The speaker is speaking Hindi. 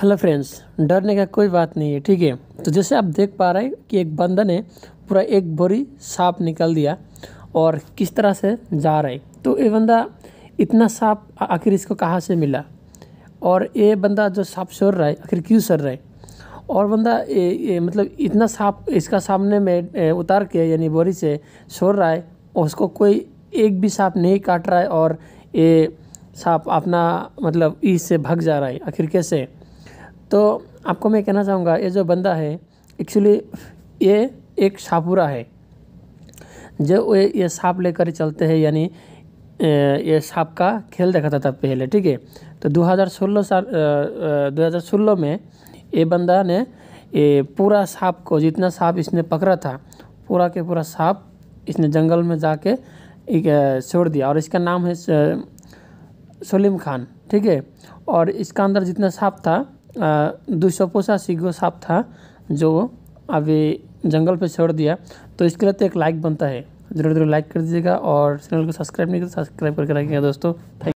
हेलो फ्रेंड्स डरने का कोई बात नहीं है ठीक है तो जैसे आप देख पा रहे हैं कि एक बंदा ने पूरा एक बोरी सांप निकल दिया और किस तरह से जा रहे तो ये बंदा इतना सांप आखिर इसको कहाँ से मिला और ये बंदा जो सांप सर रहा है आखिर क्यों सर रहा है और बंदा ए, ए, मतलब इतना सांप इसका सामने में ए, उतार के यानी बोरी से सर रहा है उसको कोई एक भी सांप नहीं काट रहा है और ये सांप अपना मतलब इससे भाग जा रहा है आखिर कैसे तो आपको मैं कहना चाहूँगा ये जो बंदा है एक्चुअली ये एक सापुरा है जो ये ये सांप लेकर चलते हैं यानी ये सांप का खेल देखा था, था पहले ठीक है तो 2016 साल 2016 में ये बंदा ने ये पूरा सांप को जितना सांप इसने पकड़ा था पूरा के पूरा सांप इसने जंगल में जाके एक छोड़ दिया और इसका नाम है सलीम खान ठीक है और इसका अंदर जितना सांप था दो सौ पचासी गो साफ था जो अभी जंगल पे छोड़ दिया तो इसके लिए तो एक लाइक बनता है ज़रूर ज़रूर लाइक कर दीजिएगा और चैनल को सब्सक्राइब नहीं किया सब्सक्राइब तो करके रखिएगा दोस्तों थैंक